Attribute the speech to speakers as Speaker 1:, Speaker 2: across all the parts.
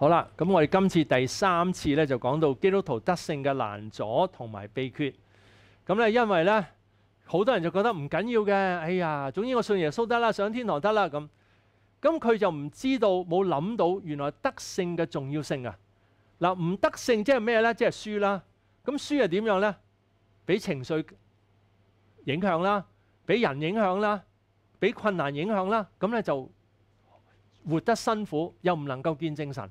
Speaker 1: 好啦，咁我哋今次第三次咧就講到基督徒得性嘅難阻同埋秘诀。咁咧，因為咧好多人就覺得唔緊要嘅，哎呀，總之我信耶穌得啦，上天堂得啦咁。咁佢就唔知道，冇諗到原來得性嘅重要性啊！嗱，唔得性即係咩咧？即係輸啦。咁輸係點樣咧？俾情緒影響啦，俾人影響啦，俾困難影響啦。咁咧就活得辛苦，又唔能夠見精神。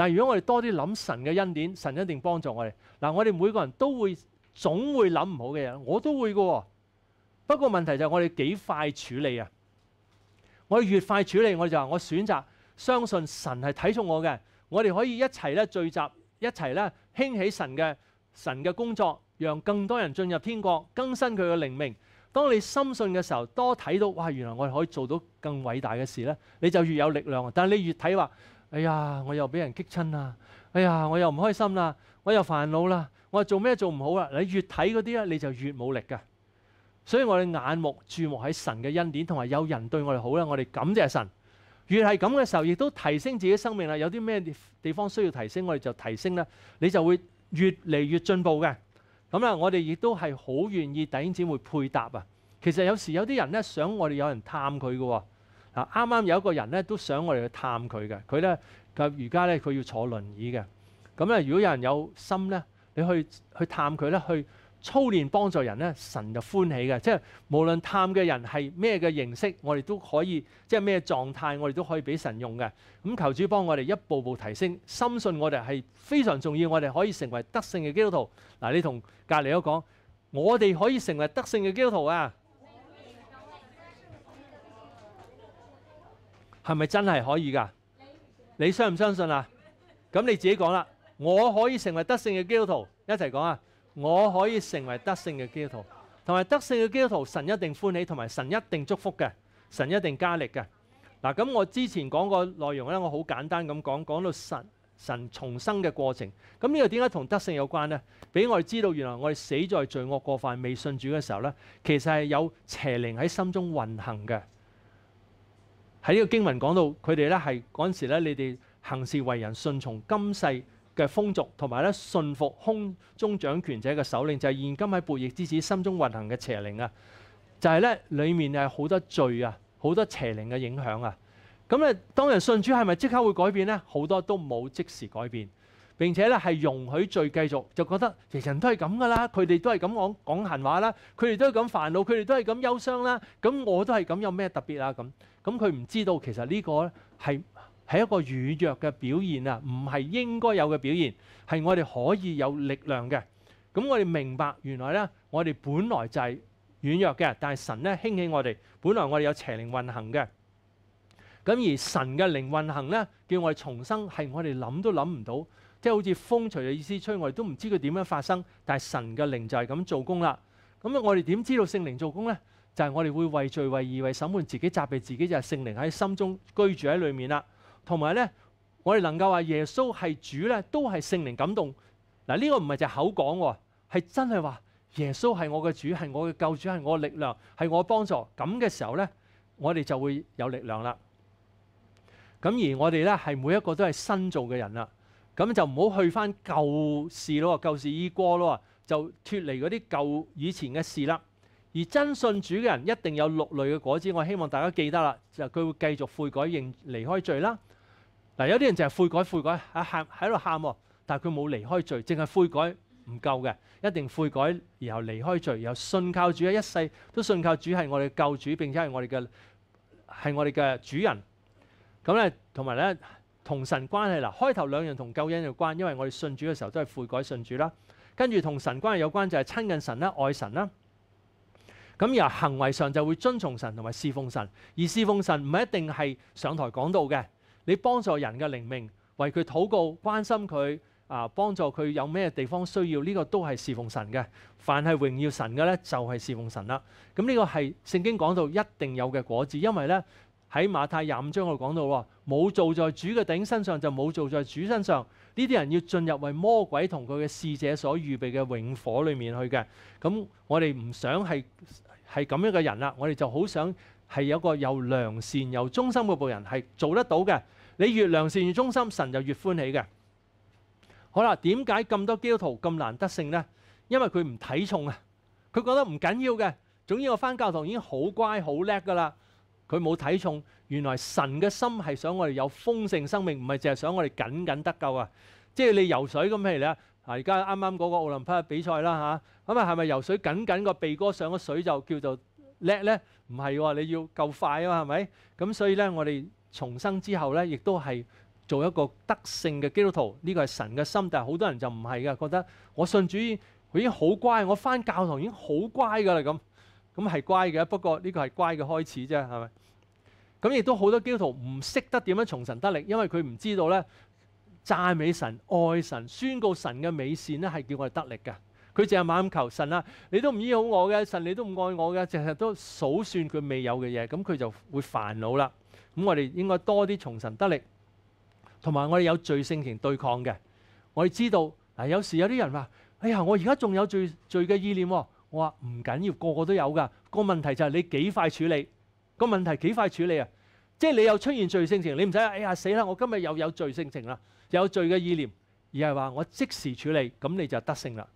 Speaker 1: 但係，如果我哋多啲諗神嘅恩典，神一定幫助我哋。嗱，我哋每個人都會總會諗唔好嘅嘢，我都會嘅。不過問題就係我哋幾快處理啊！我哋越快處理，我哋就話我選擇相信神係睇重我嘅。我哋可以一齊咧聚集，一齊咧興起神嘅神嘅工作，讓更多人進入天国，更新佢嘅靈命。當你深信嘅時候，多睇到哇，原來我哋可以做到更偉大嘅事咧，你就越有力量。但係你越睇話。哎呀，我又俾人激親啦！哎呀，我又唔開心啦，我又煩惱啦，我做咩做唔好啦？你越睇嗰啲咧，你就越冇力噶。所以我哋眼目注目喺神嘅恩典，同埋有人對我哋好咧，我哋感謝神。越係咁嘅時候，亦都提升自己生命啦。有啲咩地方需要提升，我哋就提升啦。你就會越嚟越進步嘅。咁啦，我哋亦都係好願意弟兄姊妹配搭啊。其實有時有啲人咧想我哋有人探佢嘅喎。嗱，啱啱有一個人咧都想我哋去探佢嘅，佢咧嘅而家咧佢要坐輪椅嘅，咁咧如果有人有心咧，你去去探佢咧，去操練幫助人咧，神就歡喜嘅，即係無論探嘅人係咩嘅形式，我哋都可以，即係咩狀態，我哋都可以俾神用嘅。咁求主幫我哋一步步提升，深信我哋係非常重要，我哋可以成為得勝嘅基督徒。嗱，你同隔離都講，我哋可以成為得勝嘅基督徒啊！系咪真系可以噶？你相唔相信啊？咁你自己讲啦。我可以成为得胜嘅基督徒，一齐讲啊！我可以成为得胜嘅基督徒，同埋得胜嘅基督徒，神一定欢喜，同埋神一定祝福嘅，神一定加力嘅。嗱，咁我之前讲个内容咧，我好简单咁讲，讲到神神重生嘅过程。咁呢个点解同得胜有关呢？俾我哋知道，原来我哋死在罪恶过犯、未信主嘅时候咧，其实系有邪灵喺心中运行嘅。喺呢個經文講到，佢哋咧係嗰陣時咧，你哋行事為人順從今世嘅風俗，同埋咧信服空中掌權者嘅首領，就係現今喺悖逆之子心中運行嘅邪靈啊。就係咧，裡面係好多罪啊，好多邪靈嘅影響啊。咁咧，當人信主係咪即刻會改變咧？好多都冇即時改變，並且咧係容許罪繼續，就覺得人人都係咁噶啦，佢哋都係咁講講閒話啦，佢哋都係咁煩惱，佢哋都係咁憂傷啦。咁我都係咁，有咩特別啊？咁。咁佢唔知道其實呢個咧係係一個軟弱嘅表現啊，唔係應該有嘅表現，係我哋可以有力量嘅。咁我哋明白原來咧，我哋本來就係軟弱嘅，但係神咧興起我哋，本來我哋有邪靈運行嘅。咁而神嘅靈運行咧，叫我哋重生，係我哋諗都諗唔到，即係好似風隨嘅意思吹，我哋都唔知佢點樣發生。但係神嘅靈就係咁做工啦。咁我哋點知道聖靈做工咧？就係我哋會為罪為義為審判自己責備自己，就係聖靈喺心中居住喺裏面啦。同埋咧，我哋能夠話耶穌係主咧，都係聖靈感動嗱。呢個唔係就口講喎，係真係話耶穌係我嘅主，係我嘅救主，係我嘅力量，係我幫助。咁嘅時候咧，我哋就會有力量啦。咁而我哋咧係每一個都係新造嘅人啦。咁就唔好去翻舊事咯，舊事依過咯，就脱離嗰啲舊以前嘅事啦。而真信主嘅人一定有六類嘅果子。我希望大家記得啦，就佢會繼續悔改，認離開罪啦。嗱，有啲人就係悔改悔改喺喊喺度喊喎，但系佢冇離開罪，淨係悔改唔夠嘅，一定悔改然後離開罪，然後信靠主一世都信靠主係我哋救主，並且係我哋嘅系我哋嘅主人。咁咧，同埋咧同神關係啦，開頭兩樣同救恩有關，因為我哋信主嘅時候都係悔改信主啦。跟住同神關係有關就係親近神啦、愛神啦。咁而行為上就會遵從神同埋侍奉神，而侍奉神唔一定係上台講道嘅。你幫助人嘅靈命，為佢禱告、關心佢啊，幫助佢有咩地方需要，呢個都係侍奉神嘅。凡係榮耀神嘅咧，就係侍奉神啦。咁呢個係聖經講到一定有嘅果子，因為咧喺馬太廿五章度講到喎，冇做在主嘅頂身上就冇做在主身上。呢啲人要進入為魔鬼同佢嘅使者所預備嘅永火裏面去嘅。咁我哋唔想係。系咁樣嘅人啦，我哋就好想係有個又良善又忠心嘅部人，係做得到嘅。你越良善越忠心，神就越歡喜嘅。好啦，點解咁多基督徒咁難得勝呢？因為佢唔睇重啊，佢覺得唔緊要嘅。總之我翻教堂已經好乖好叻噶啦，佢冇睇重。原來神嘅心係想我哋有豐盛生命，唔係淨係想我哋緊緊得救啊。即係你游水咁如啦。啊！而家啱啱嗰個奧林匹克比賽啦嚇，咁啊係咪游水緊緊個鼻哥上咗水就叫做叻咧？唔係喎，你要夠快啊嘛，係咪？咁所以咧，我哋重生之後咧，亦都係做一個德性嘅基督徒。呢個係神嘅心，但係好多人就唔係噶，覺得我信主已經好乖，我翻教堂已經好乖噶啦咁。咁係乖嘅，不過呢個係乖嘅開始啫，係咪？咁亦都好多基督徒唔識得點樣從神得力，因為佢唔知道咧。赞美神、愛神、宣告神嘅美善咧，係叫我哋得力嘅。佢净系猛求神啊，你都唔醫好我嘅神，你都唔愛我嘅，净系都數算佢未有嘅嘢，咁佢就會煩惱啦。咁我哋應該多啲從神得力，同埋我哋有罪性情對抗嘅。我哋知道嗱，有時有啲人話：，哎呀，我而家仲有罪罪嘅意念。我話唔緊要，個個都有㗎。個問題就係你幾快處理個問題幾快處理啊？即係你有出現罪性情，你唔使哎呀死啦！我今日又有罪性情啦。有罪嘅意念，而系话我即时处理，咁你就得胜啦。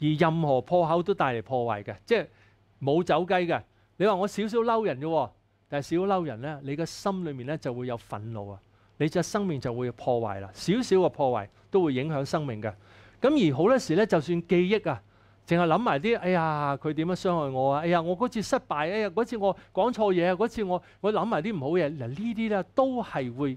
Speaker 1: 而任何破口都带嚟破坏嘅，即系冇走鸡嘅。你话我少少嬲人嘅，但系少少嬲人咧，你嘅心里面咧就会有愤怒啊，你只生命就会破坏啦。少少嘅破坏都会影响生命嘅。咁而好多时咧，就算记忆啊，净系谂埋啲，哎呀佢点样伤害我啊？哎呀我嗰次失败，哎呀嗰次我讲错嘢，嗰次我我谂埋啲唔好嘢，嗱呢啲咧都系会。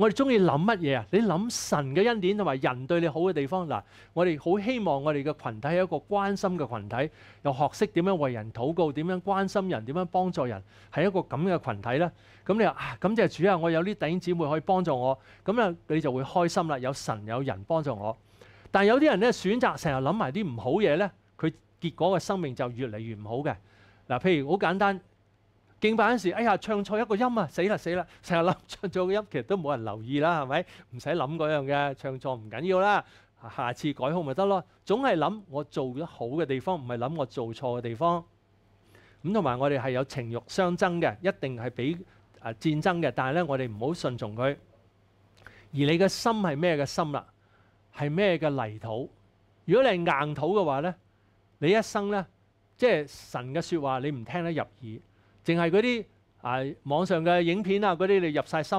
Speaker 1: 我哋中意諗乜嘢啊？你諗神嘅恩典同埋人對你好嘅地方嗱，我哋好希望我哋嘅群體係一個關心嘅群體，又學識點樣為人祷告，點樣關心人，點樣幫助人，係一個咁嘅群體咧。咁你話感謝主啊，我有啲弟兄姊妹可以幫助我，咁啊，你就會開心啦。有神有人幫助我，但有啲人咧選擇成日諗埋啲唔好嘢咧，佢結果個生命就越嚟越唔好嘅。嗱，譬如好簡單。敬拜嗰時，哎呀，唱錯一個音啊，死啦死啦！成日諗唱錯個音，其實都冇人留意啦，係咪？唔使諗嗰樣嘅，唱錯唔緊要啦，下次改好咪得咯。總係諗我做得好嘅地方，唔係諗我做錯嘅地方。咁同埋我哋係有情慾相爭嘅，一定係比啊戰爭嘅。但係咧，我哋唔好順從佢。而你嘅心係咩嘅心啦？係咩嘅泥土？如果你係硬土嘅話咧，你一生咧，即係神嘅説話，你唔聽得入耳。淨係嗰啲啊，網上嘅影片啊，嗰啲你入晒心，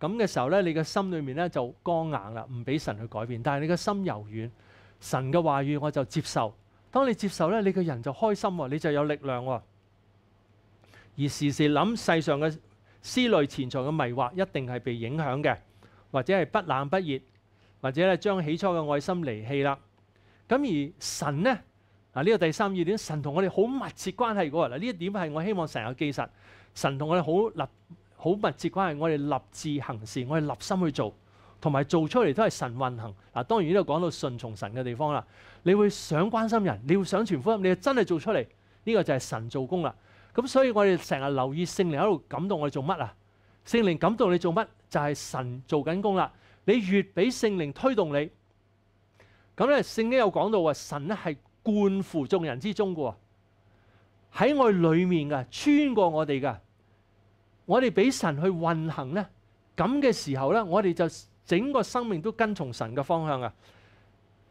Speaker 1: 咁嘅時候咧，你嘅心裏面咧就剛硬啦，唔俾神去改變。但係你嘅心柔軟，神嘅話語我就接受。當你接受咧，你嘅人就開心喎，你就有力量喎。而時時諗世上嘅思慮、潛財嘅迷惑，一定係被影響嘅，或者係不冷不熱，或者咧將起初嘅愛心離棄啦。咁而神咧。嗱呢個第三二點，神同我哋好密切關係嘅喎。嗱呢一點係我希望成日記實，神同我哋好立好密切關係，我哋立志行事，我哋立心去做，同埋做出嚟都係神運行。嗱當然呢度講到順從神嘅地方啦。你會想關心人，你會想傳福音，你真係做出嚟，呢個就係神做工啦。咁所以我哋成日留意聖靈喺度感動我哋做乜啊？聖靈感動你做乜，就係神做緊工啦。你越俾聖靈推動你，咁咧聖經有講到話神咧係。灌乎众人之中嘅喎，喺我里面噶，穿过我哋噶，我哋俾神去运行咧。咁嘅时候咧，我哋就整个生命都跟从神嘅方向啊。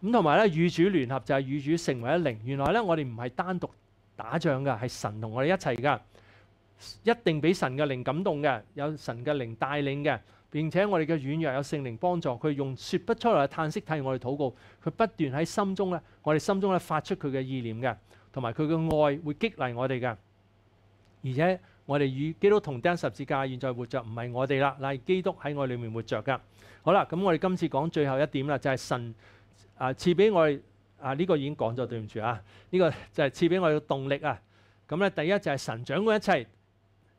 Speaker 1: 咁同埋咧，与主联合就系与主成为一灵。原来咧，我哋唔系单独打仗噶，系神同我哋一齐噶，一定俾神嘅灵感动嘅，有神嘅灵带领嘅。並且我哋嘅軟弱有聖靈幫助，佢用説不出來嘅嘆息替我哋禱告，佢不斷喺心中咧，我哋心中咧發出佢嘅意念嘅，同埋佢嘅愛會激勵我哋嘅。而且我哋與基督同釘十字架，現在活着唔係我哋啦，嗱係基督喺我裏面活着噶。好啦，咁我哋今次講最後一點啦，就係神啊，賜俾我哋啊呢個已經講咗，對唔住啊，呢個就係賜俾我哋嘅動力啊。咁咧第一就係神掌管一切。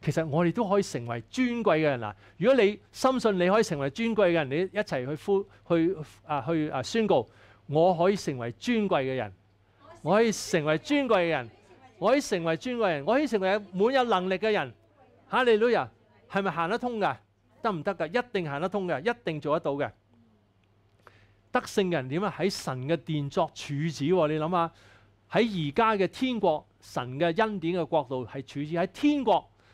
Speaker 1: 其實我哋都可以成為尊貴嘅人啦。如果你深信你可以成為尊貴嘅人，你一齊去呼去啊，去啊宣告，我可以成為尊貴嘅人，我可以成為尊貴嘅人，我可以成為尊貴嘅人，我可以成為滿有能力嘅人哈你路人係咪行得通㗎？得唔得㗎？一定行得通嘅，一定做得到嘅。得聖人點啊？喺神嘅殿作處子喎。你諗下喺而家嘅天國，神嘅恩典嘅國度係處子喺天國。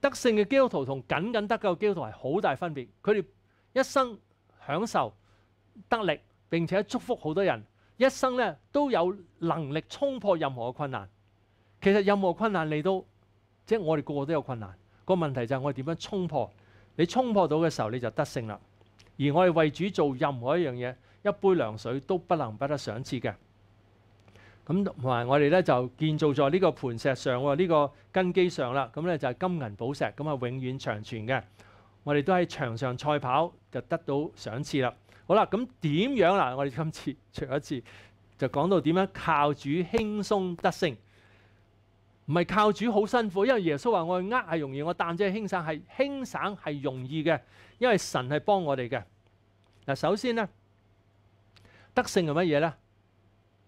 Speaker 1: 得勝嘅基督徒同僅僅得救嘅基督徒係好大分別。佢哋一生享受得力，並且祝福好多人。一生咧都有能力衝破任何嘅困難。其實任何困難嚟到，即係我哋個個都有困難。個問題就係我哋點樣衝破？你衝破到嘅時候你就得勝啦。而我哋為主做任何一樣嘢，一杯涼水都不能不得賞賜嘅。咁同埋我哋咧就建造在呢個磐石上喎，呢個根基上啦，咁咧就係金銀寶石，咁啊永遠長存嘅。我哋都喺場上賽跑就得到賞賜啦。好啦，咁點樣嗱？我哋今次除咗 次就講到點樣靠主輕鬆得勝，唔係靠主好辛苦，因為耶穌話我呃係容易，我擔遮輕省，係輕省係容易嘅，因為神係幫我哋嘅。嗱，首先咧得勝係乜嘢咧？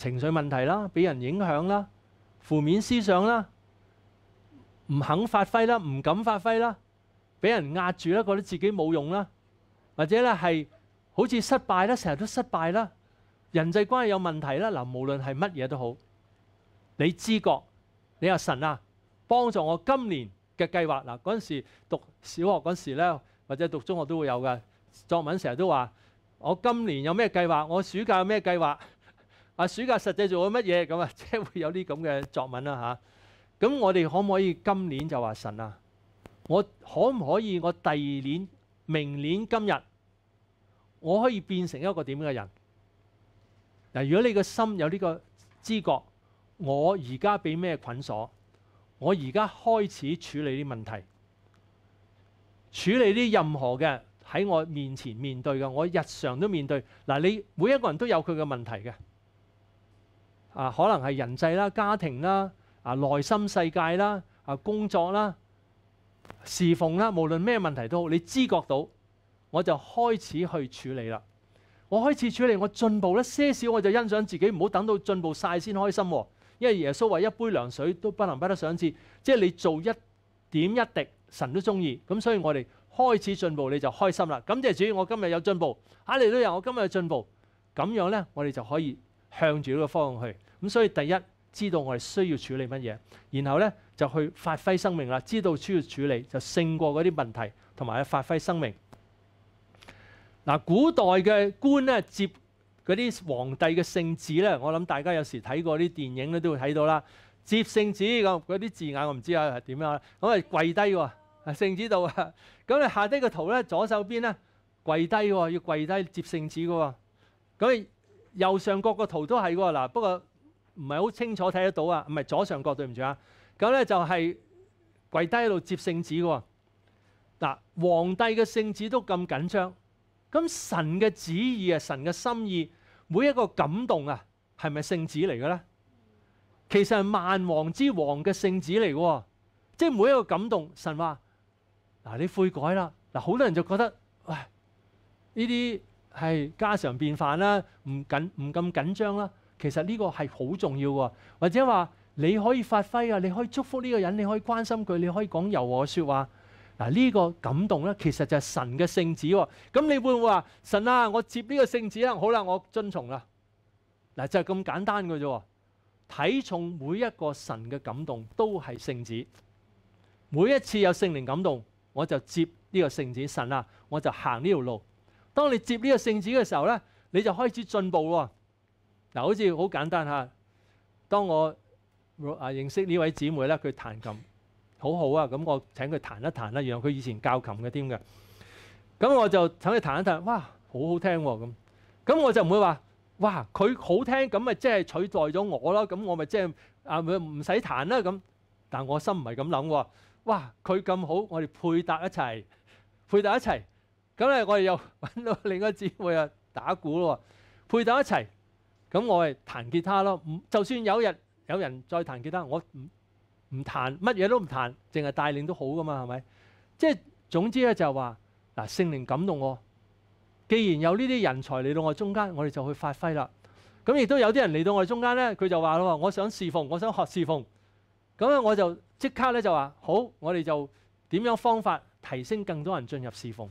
Speaker 1: 情緒問題啦，俾人影響啦，負面思想啦，唔肯發揮啦，唔敢發揮啦，俾人壓住啦，覺得自己冇用啦，或者咧係好似失敗啦，成日都失敗啦，人際關係有問題啦，嗱，無論係乜嘢都好，你知覺，你話神啊，幫助我今年嘅計劃嗱，嗰陣時讀小學嗰時咧，或者讀中學都會有嘅作文，成日都話我今年有咩計劃，我暑假有咩計劃。啊！暑假實際做咗乜嘢咁啊？即係會有啲咁嘅作文啦嚇。咁我哋可唔可以今年就話神啊？我可唔可以我第二年、明年今日我可以變成一個點樣嘅人嗱？如果你個心有呢個知覺，我而家俾咩捆鎖，我而家開始處理啲問題，處理啲任何嘅喺我面前面對嘅，我日常都面對嗱。你每一個人都有佢嘅問題嘅。啊，可能係人際啦、家庭啦、啊內心世界啦、啊工作啦、侍奉啦，無論咩問題都好，你知覺到我就開始去處理啦。我開始處理，我進步咧些少，我就欣賞自己，唔好等到進步晒先開心。因為耶穌話：一杯涼水都不能不得賞賜，即係你做一點一滴，神都中意。咁所以我哋開始進步你就開心啦，感謝主，我今日有進步。啊，利都有，我今日有進步，咁樣呢，我哋就可以。向住呢個方向去，咁所以第一知道我哋需要處理乜嘢，然後咧就去發揮生命啦。知道需要處理，就勝過嗰啲問題同埋去發揮生命。嗱，古代嘅官咧接嗰啲皇帝嘅聖旨咧，我諗大家有時睇過啲電影咧都會睇到啦。接聖旨咁嗰啲字眼，我唔知啊係點樣。咁啊跪低喎，喺聖旨度啊。咁你下低個圖咧，左手邊咧跪低喎，要跪低接聖旨嘅喎。咁。右上角個圖都係喎嗱，不過唔係好清楚睇得到啊，唔係左上角對唔住啊。咁咧就係跪低喺度接聖旨喎。嗱，皇帝嘅聖旨都咁緊張，咁神嘅旨意啊，神嘅心意，每一個感動啊，係咪聖旨嚟嘅咧？其實係萬王之王嘅聖旨嚟嘅，即係每一個感動，神話嗱你悔改啦。嗱，好多人就覺得喂呢啲。系家常便饭啦，唔紧唔咁紧张啦。其实呢个系好重要喎，或者话你可以发挥啊，你可以祝福呢个人，你可以关心佢，你可以讲柔和说话。嗱，呢个感动咧，其实就系神嘅圣旨。咁你会唔会话神啊？我接呢个圣旨啦，好啦，我遵从啦。嗱，就系咁简单嘅啫。睇重每一个神嘅感动都系圣旨，每一次有聖灵感动，我就接呢个圣旨。神啊，我就行呢条路。當你接呢個聖子嘅時候咧，你就開始進步喎。嗱，好似好簡單嚇。當我啊認識呢位姊妹咧，佢彈琴好好啊，咁我請佢彈一彈然樣。佢以前教琴嘅添嘅，咁我就請佢彈一彈，哇，好好聽喎咁。咁我就唔會話，哇，佢好聽，咁咪即係取代咗我咯？咁我咪即係啊，唔使彈啦咁。但我心唔係咁諗喎。哇，佢咁好，我哋配搭一齊，配搭一齊。咁咧，我哋又揾 到另一個姊妹啊，打鼓咯，配搭一齊。咁我係彈吉他咯。唔就算有日有人再彈吉他，我唔唔彈乜嘢都唔彈，淨係帶領都好噶嘛，係咪？即係總之咧，就話嗱聖靈感動我，既然有呢啲人才嚟到我中間，我哋就去發揮啦。咁亦都有啲人嚟到我哋中間咧，佢就話咯，我想侍奉，我想學侍奉。咁咧，我就即刻咧就話好，我哋就點樣方法提升更多人進入侍奉。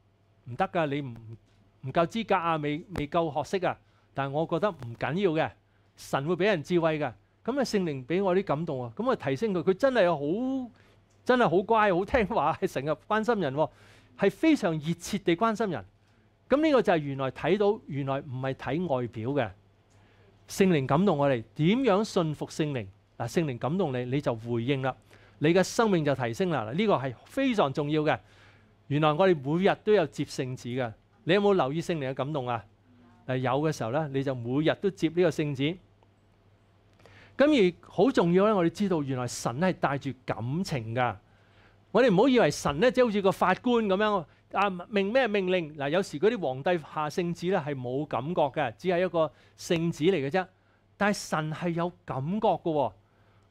Speaker 1: 唔得噶，你唔唔夠資格啊，未未夠學識啊。但係我覺得唔緊要嘅，神會俾人智慧嘅。咁啊聖靈俾我啲感動啊，咁啊提升佢，佢真係好真係好乖，好聽話係成日關心人，係非常熱切地關心人。咁呢個就係原來睇到原來唔係睇外表嘅聖靈感動我哋點樣信服聖靈嗱，聖靈感動你你就回應啦，你嘅生命就提升啦。嗱呢個係非常重要嘅。原来我哋每日都有接圣旨嘅，你有冇留意圣灵嘅感动啊？诶，有嘅时候咧，你就每日都接呢个圣旨。咁而好重要咧，我哋知道原来神系带住感情噶。我哋唔好以为神咧即系好似个法官咁样，啊，命咩命令？嗱，有时嗰啲皇帝下圣旨咧系冇感觉嘅，只系一个圣旨嚟嘅啫。但系神系有感觉噶，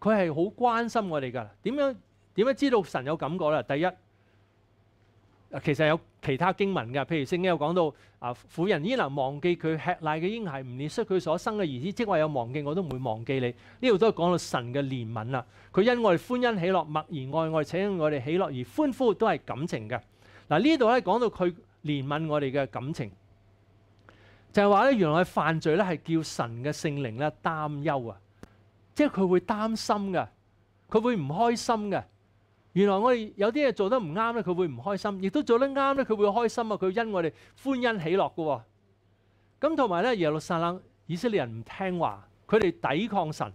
Speaker 1: 佢系好关心我哋噶。点样点样知道神有感觉咧？第一。其實有其他經文嘅，譬如聖經有講到啊，婦人依然忘記佢吃奶嘅嬰孩，唔念恤佢所生嘅兒子，即係話有忘記我都唔會忘記你。呢度都係講到神嘅憐憫啦，佢我愛歡欣喜樂，默然愛愛，請我哋喜樂而歡呼都係感情嘅。嗱呢度咧講到佢憐憫我哋嘅感情，就係話咧原來犯罪咧係叫神嘅聖靈咧擔憂啊，即係佢會擔心嘅，佢會唔開心嘅。原来我哋有啲嘢做得唔啱咧，佢会唔开心；，亦都做得啱咧，佢会开心啊！佢因我哋欢欣喜乐嘅。咁同埋咧，耶路撒冷以色列人唔听话，佢哋抵抗神。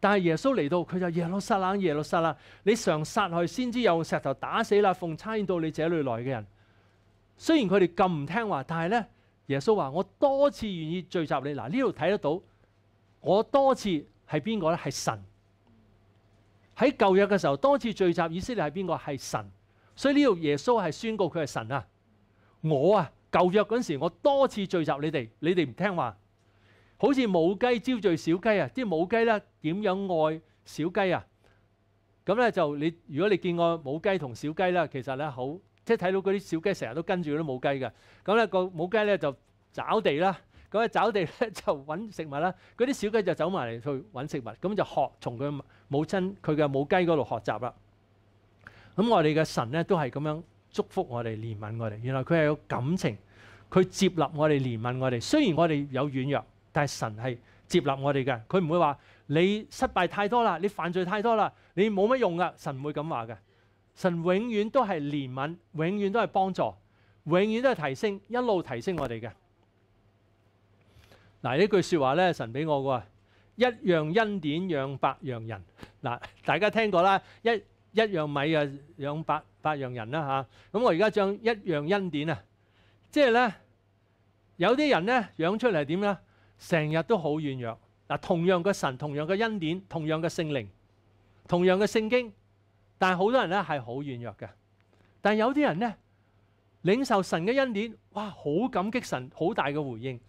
Speaker 1: 但系耶稣嚟到，佢就耶路撒冷，耶路撒冷，你常杀害，先知有石头打死啦，奉差遣到你这里来嘅人。虽然佢哋咁唔听话，但系咧，耶稣话我多次愿意聚集你。嗱，呢度睇得到，我多次系边个咧？系神。喺舊約嘅時候多次聚集，以色列係邊個？係神，所以呢度耶穌係宣告佢係神啊！我啊，舊約嗰時我多次聚集你哋，你哋唔聽話，好似母雞招聚小雞啊！即係母雞咧點樣愛小雞啊？咁咧就你如果你見過母雞同小雞咧，其實咧好即係睇到嗰啲小雞成日都跟住嗰啲母雞嘅，咁咧個母雞咧就找地啦，咁啊找地咧就揾食物啦，嗰啲小雞就走埋嚟去揾食物，咁就學從佢。母親佢嘅母雞嗰度學習啦，咁我哋嘅神咧都系咁樣祝福我哋、憐憫我哋。原來佢係有感情，佢接納我哋、憐憫我哋。雖然我哋有軟弱，但系神係接納我哋嘅，佢唔會話你失敗太多啦，你犯罪太多啦，你冇乜用噶。神唔會咁話嘅，神永遠都係憐憫，永遠都係幫助，永遠都係提升，一路提升我哋嘅。嗱呢句説話咧，神俾我嘅。一樣恩典養百樣人，嗱大家聽過啦，一一樣米啊養百百樣人啦嚇。咁我而家將一樣恩典啊，即係咧有啲人咧養出嚟點咧，成日都好軟弱。嗱，同樣嘅神，同樣嘅恩典，同樣嘅聖靈，同樣嘅聖經，但係好多人咧係好軟弱嘅。但係有啲人咧領受神嘅恩典，哇，好感激神，好大嘅回應。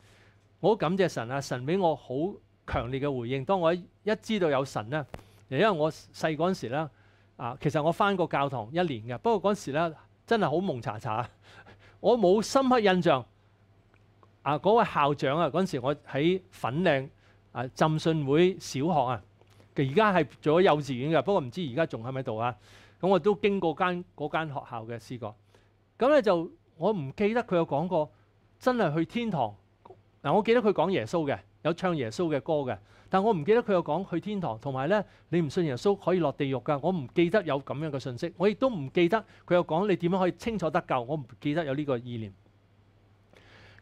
Speaker 1: 我感謝神啊，神俾我好～強烈嘅回應，當我一知道有神咧，因為我細嗰陣時咧，啊，其實我翻過教堂一年嘅，不過嗰陣時咧真係好蒙查查，我冇深刻印象。啊，嗰位校長啊，嗰陣時我喺粉嶺啊浸信會小學啊，而家係做咗幼稚園嘅，不過唔知而家仲喺唔喺度啊？咁我都經過間嗰間學校嘅試過。咁咧就我唔記得佢有講過真係去天堂嗱，我記得佢講耶穌嘅。有唱耶穌嘅歌嘅，但我唔記得佢有講去天堂，同埋咧你唔信耶穌可以落地獄㗎。我唔記得有咁樣嘅信息，我亦都唔記得佢有講你點樣可以清楚得救。我唔記得有呢個意念。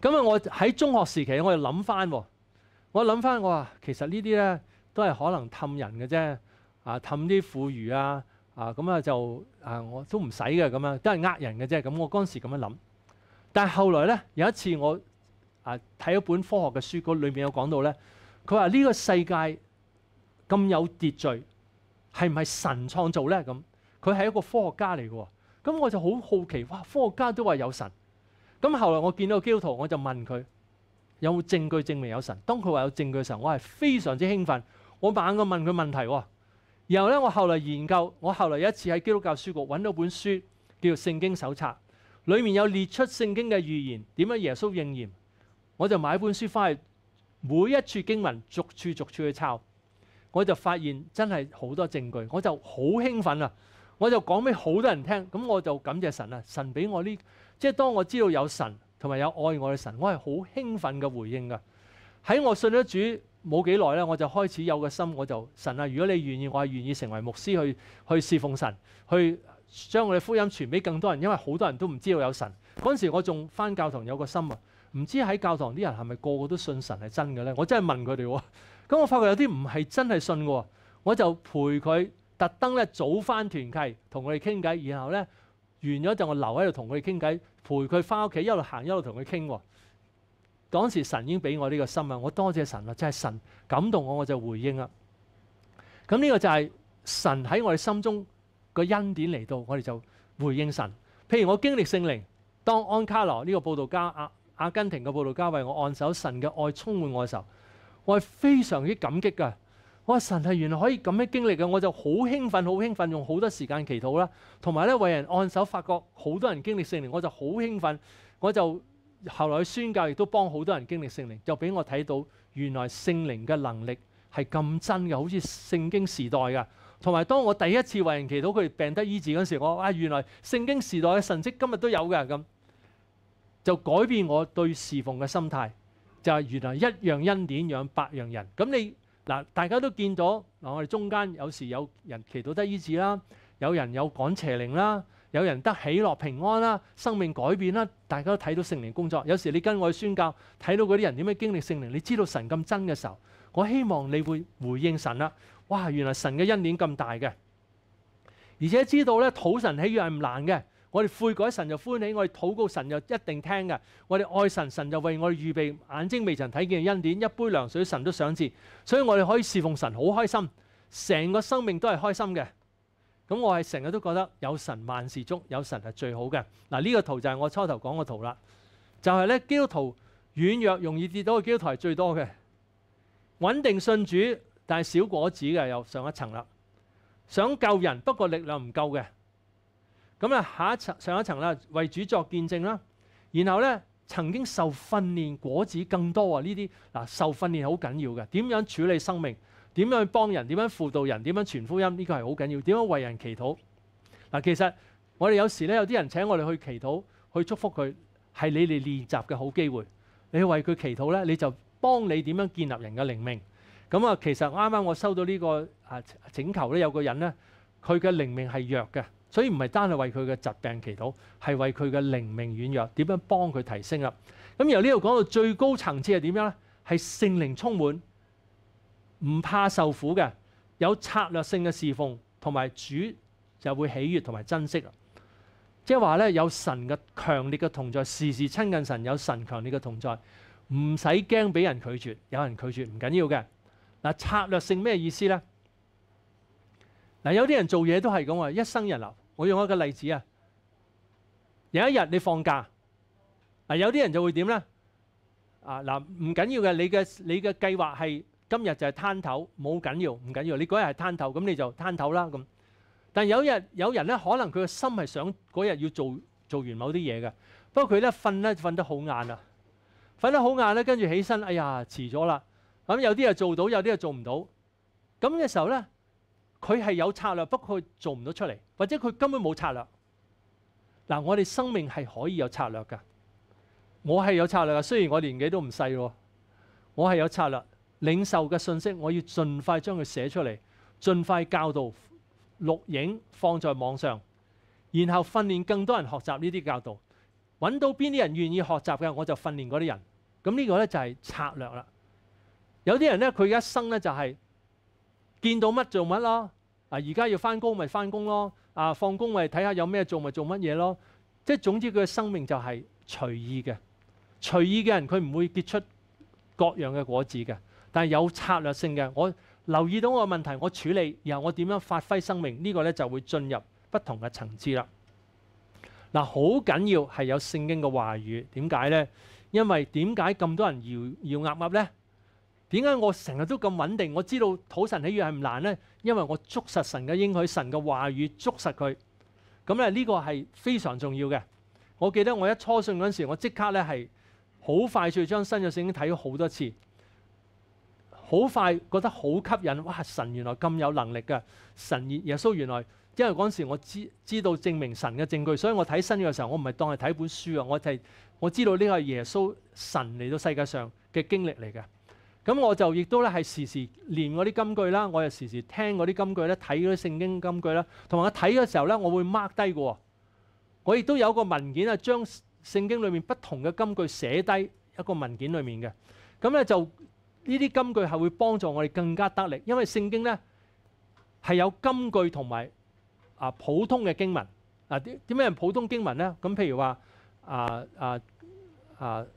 Speaker 1: 咁啊，我喺中學時期我又諗翻，我諗翻我話其實呢啲咧都係可能氹人嘅啫，啊氹啲富裕啊，啊咁啊就啊我都唔使嘅咁樣，都係呃人嘅啫。咁我嗰陣時咁樣諗，但係後來咧有一次我。啊！睇一本科學嘅書，嗰裏面有講到咧。佢話呢個世界咁有秩序，係唔係神創造咧？咁佢係一個科學家嚟嘅。咁我就好好奇，哇！科學家都話有神。咁後來我見到基督徒，我就問佢有冇證據證明有神。當佢話有證據嘅時候，我係非常之興奮。我猛咁問佢問題。然後咧，我後來研究，我後來有一次喺基督教書局揾到本書，叫做《聖經手冊》，裏面有列出聖經嘅預言點樣耶穌應驗。我就買本書翻去，每一處經文逐處逐處去抄，我就發現真係好多證據，我就好興奮啊！我就講俾好多人聽，咁我就感謝神啊！神俾我呢，即系當我知道有神同埋有愛我嘅神，我係好興奮嘅回應噶。喺我信咗主冇幾耐咧，我就開始有個心，我就神啊！如果你願意，我係願意成為牧師去去侍奉神，去將我哋福音傳俾更多人，因為好多人都唔知道有神。嗰时時我仲翻教堂有個心啊！唔知喺教堂啲人係咪個個都信神係真嘅咧？我真係問佢哋 咁，我發覺有啲唔係真係信嘅。我就陪佢特登咧早翻團契同佢哋傾偈，然後咧完咗就我留喺度同佢哋傾偈，陪佢翻屋企一路行一路同佢傾。當時神已經俾我呢個心啊！我多謝神啊！真係神感動我，我就回應啦。咁呢個就係神喺我哋心中個恩典嚟到，我哋就回應神。譬如我經歷聖靈，當安卡羅呢個報道家阿。阿根廷嘅布道家为我按手，神嘅爱充满我嘅候，我系非常之感激噶。我话神系原来可以咁样经历嘅，我就好兴奋，好兴奋，用好多时间祈祷啦，同埋咧为人按手，发觉好多人经历圣灵，我就好兴奋，我就后来去宣教，亦都帮好多人经历圣灵，就俾我睇到原来圣灵嘅能力系咁真嘅，好似圣经时代嘅。同埋当我第一次为人祈祷佢病得医治嗰时，我啊原来圣经时代嘅神迹今日都有嘅咁。就改變我對侍奉嘅心態，就係原來一樣恩典養百樣人。咁你嗱，大家都見咗嗱，我哋中間有時有人祈禱得醫治啦，有人有趕邪靈啦，有人得喜樂平安啦，生命改變啦，大家都睇到聖靈工作。有時你跟去宣教睇到嗰啲人點樣經歷聖靈，你知道神咁真嘅時候，我希望你會回應神啦。哇，原來神嘅恩典咁大嘅，而且知道咧土神起用係唔難嘅。我哋悔改，神就欢喜；我哋祷告，神就一定听嘅。我哋爱神，神就为我哋预备眼睛未曾睇见嘅恩典，一杯凉水，神都想赐。所以我哋可以侍奉神，好开心，成个生命都系开心嘅。咁我系成日都觉得有神万事足，有神系最好嘅。嗱呢个图就系我初头讲个图啦，就系咧基督徒软弱，容易跌倒嘅基督徒系最多嘅。稳定信主，但系小果子嘅又上一层啦。想救人，不过力量唔够嘅。咁咧下一層上一層啦，為主作見證啦。然後咧，曾經受訓練果子更多啊！呢啲嗱受訓練好緊要嘅。點樣處理生命？點樣去幫人？點樣輔導人？點樣傳福音？呢個係好緊要。點樣為人祈禱？嗱，其實我哋有時咧，有啲人請我哋去祈禱，去祝福佢，係你哋練習嘅好機會。你為佢祈禱咧，你就幫你點樣建立人嘅靈命。咁啊，其實啱啱我收到呢個啊請求咧，有個人咧，佢嘅靈命係弱嘅。所以唔係單係為佢嘅疾病祈禱，係為佢嘅靈命軟弱點樣幫佢提升啊？咁由呢度講到最高層次係點樣咧？係聖靈充滿，唔怕受苦嘅，有策略性嘅侍奉，同埋主就會喜悅同埋珍惜即係話咧，有神嘅強烈嘅同在，時時親近神，有神強烈嘅同在，唔使驚俾人拒絕，有人拒絕唔緊要嘅。嗱，策略性咩意思咧？嗱，有啲人做嘢都係咁話，一生人流。我用一個例子啊，有一日你放假，嗱有啲人就會點咧？啊嗱，唔緊要嘅，你嘅你嘅計劃係今日就係攤頭，冇緊要，唔緊要，你嗰日攤頭，咁你就攤頭啦咁。但有日有人咧，可能佢嘅心係想嗰日要做做完某啲嘢嘅，不過佢咧瞓咧瞓得好晏啊，瞓得好晏咧，跟住起身，哎呀遲咗啦。咁有啲又做到，有啲又做唔到。咁嘅時候咧。佢係有策略，不過做唔到出嚟，或者佢根本冇策略。嗱，我哋生命係可以有策略㗎。我係有策略㗎，雖然我年紀都唔細喎，我係有策略。領受嘅信息，我要盡快將佢寫出嚟，盡快教導錄影放在網上，然後訓練更多人學習呢啲教導。揾到邊啲人願意學習嘅，我就訓練嗰啲人。咁呢個咧就係策略啦。有啲人咧，佢一生咧就係。見到乜做乜咯啊！而家要翻工咪翻工咯啊！放工咪睇下有咩做咪做乜嘢咯。即係總之佢嘅生命就係隨意嘅。隨意嘅人佢唔會結出各樣嘅果子嘅。但係有策略性嘅，我留意到我問題，我處理然後我點樣發揮生命呢個咧就會進入不同嘅層次啦。嗱，好緊要係有聖經嘅話語。點解咧？因為點解咁多人搖搖鴨鴨咧？点解我成日都咁稳定？我知道土神喜悦系唔难呢，因为我捉实神嘅应许，神嘅话语捉实佢咁咧。呢个系非常重要嘅。我记得我一初信嗰阵时，我即刻咧系好快脆将新約圣经睇咗好多次，好快觉得好吸引。哇！神原来咁有能力嘅神，耶稣原来因为嗰阵时我知知道证明神嘅证据，所以我睇新約嘅时候，我唔系当系睇本书啊，我系我知道呢个系耶稣神嚟到世界上嘅经历嚟嘅。咁我就亦都咧係時時念嗰啲金句啦，我又時時聽嗰啲金句咧，睇嗰啲聖經金句啦，同埋我睇嘅時候咧，我會 mark 低嘅喎。我亦都有個文件啊，將聖經裏面不同嘅金句寫低一個文件裏面嘅。咁咧就呢啲金句係會幫助我哋更加得力，因為聖經咧係有金句同埋啊普通嘅經文。啊點點解係普通經文咧？咁譬如話啊啊啊。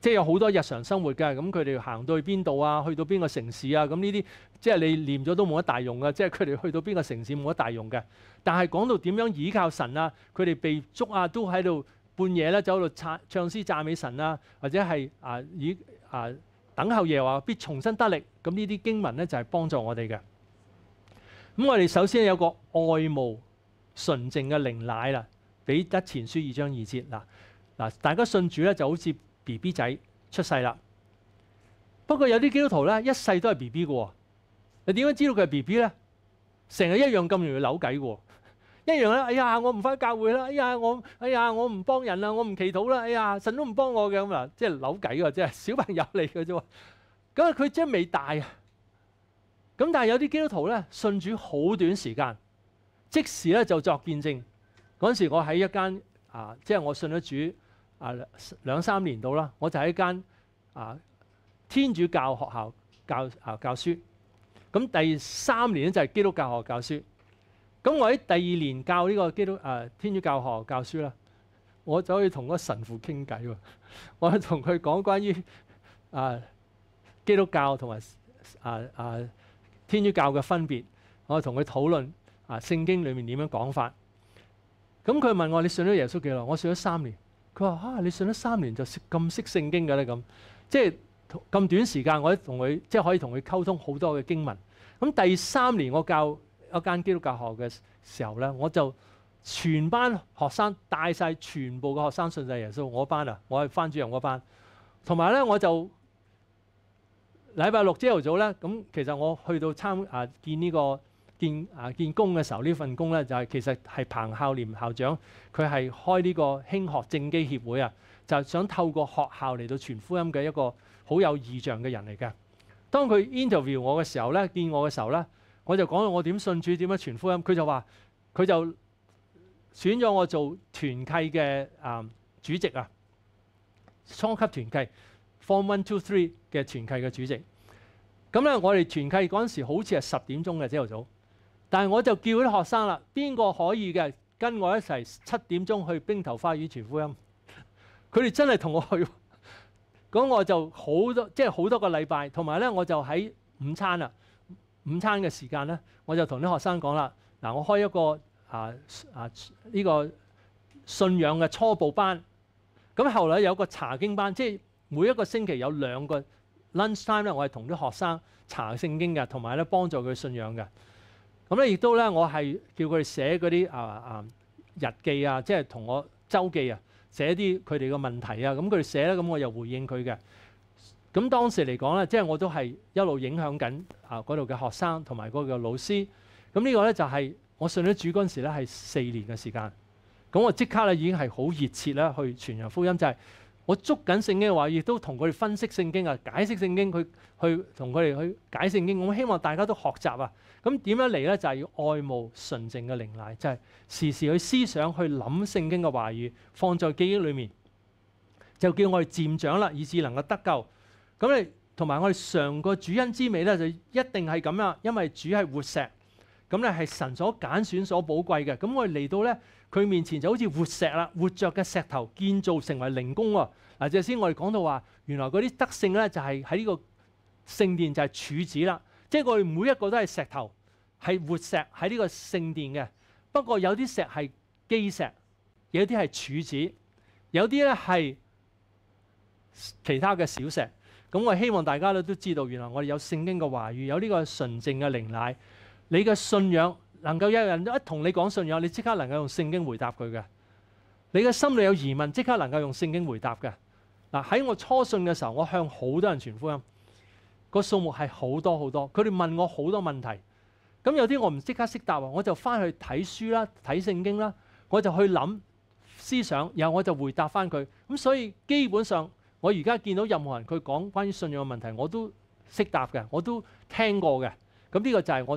Speaker 1: 即係有好多日常生活嘅，咁佢哋行到去邊度啊？去到邊個城市啊？咁呢啲即係你念咗都冇乜大用嘅，即係佢哋去到邊個城市冇乜大用嘅。但係講到點樣依靠神啊，佢哋被捉啊，都喺度半夜咧走喺度讚唱詩讚美神啊，或者係啊以啊等候耶和華必重新得力。咁呢啲經文咧就係幫助我哋嘅。咁我哋首先有個愛慕純淨嘅靈奶啦，俾得前書二章二節嗱嗱，大家信主咧就好似。B B 仔出世啦，不过有啲基督徒咧，一世都系 B B 嘅，你点样知道佢系 B B 咧？成日一样咁容易扭计嘅，一样咧，哎呀，我唔翻教会啦，哎呀，我，哎呀，我唔帮人啦，我唔祈祷啦，哎呀，神都唔帮我嘅咁啊，即系扭计喎，即系小朋友嚟嘅啫，咁啊，佢即系未大啊，咁但系有啲基督徒咧，信主好短时间，即时咧就作见证。嗰时我喺一间啊，即系我信咗主。啊，兩三年到啦。我就喺間啊天主教學校教啊教書。咁第三年咧就係基督教學校教書。咁我喺第二年教呢個基督啊天主教學校教書啦。我就可以同個神父傾偈喎。我同佢講關於啊基督教同埋啊啊天主教嘅分別。我同佢討論啊聖經裡面點樣講法。咁佢問我：你信咗耶穌幾耐？我信咗三年。佢話：啊，你信咗三年就咁識聖經嘅咧咁，即係咁短時間，我同佢即係可以同佢溝通好多嘅經文。咁第三年我教一間基督教學嘅時候咧，我就全班學生帶晒全部嘅學生信曬耶穌。我班啊，我係班主任嗰班，同埋咧我就禮拜六朝頭早咧，咁其實我去到參啊見呢個。見啊，見工嘅時候呢份工咧，就係其實係彭孝廉校長佢係開呢個興學正基協會啊，就係想透過學校嚟到傳福音嘅一個好有意象嘅人嚟嘅。當佢 interview 我嘅時候咧，見我嘅時候咧，我就講到我點信主、點樣傳福音。佢就話佢就選咗我做團契嘅啊主席啊，初級團契 form one to three 嘅團契嘅主席。咁咧，我哋團契嗰陣時好似係十點鐘嘅朝頭早。但係我就叫啲學生啦，邊個可以嘅跟我一齊七點鐘去冰頭花園傳福音。佢哋真係同我去，咁我就好多即係好多個禮拜。同埋咧，我就喺午餐啦，午餐嘅時間咧，我就同啲學生講啦。嗱，我開一個啊啊呢個信仰嘅初步班。咁後來有個查經班，即係每一個星期有兩個 lunch time 咧，我係同啲學生查聖經嘅，同埋咧幫助佢信仰嘅。咁咧，亦都咧，我係叫佢寫嗰啲啊啊日記啊，即係同我周記啊，寫啲佢哋嘅問題啊。咁佢哋寫咧，咁我又回應佢嘅。咁當時嚟講咧，即係我都係一路影響緊啊嗰度嘅學生同埋嗰個老師。咁呢個咧就係我信咗主嗰陣時咧，係四年嘅時間。咁我即刻咧已經係好熱切咧去傳揚福音，就係。我捉緊聖經嘅話，亦都同佢哋分析聖經啊，解釋聖經，去去同佢哋去解聖經。我希望大家都學習啊。咁點樣嚟呢？就係要愛慕純正嘅靈奶，就係時時去思想、去諗聖經嘅話語，放在記憶裏面，就叫我哋漸長啦，以至能夠得救。咁你同埋我哋嘗個主恩之美呢，就一定係咁啊，因為主係活石。咁咧係神所揀選所寶貴嘅。咁我哋嚟到咧佢面前就好似活石啦，活着嘅石頭建造成為靈宮喎。嗱，就先我哋講到話，原來嗰啲德性咧就係喺呢個聖殿就係柱子啦。即係我哋每一個都係石頭，係活石喺呢個聖殿嘅。不過有啲石係基石，有啲係柱子，有啲咧係其他嘅小石。咁我希望大家咧都知道，原來我哋有聖經嘅話語，有呢個純正嘅靈奶。你嘅信仰能夠有人一同你講信仰，你即刻能夠用聖經回答佢嘅。你嘅心里有疑問，即刻能夠用聖經回答嘅。嗱喺我初信嘅時候，我向好多人傳福音，個數目係好多好多。佢哋問我好多問題，咁有啲我唔即刻识答喎，我就翻去睇書啦、睇聖經啦，我就去諗思想，然後我就回答翻佢。咁所以基本上，我而家見到任何人佢講關於信仰嘅問題，我都识答嘅，我都聽過嘅。咁呢個就係我。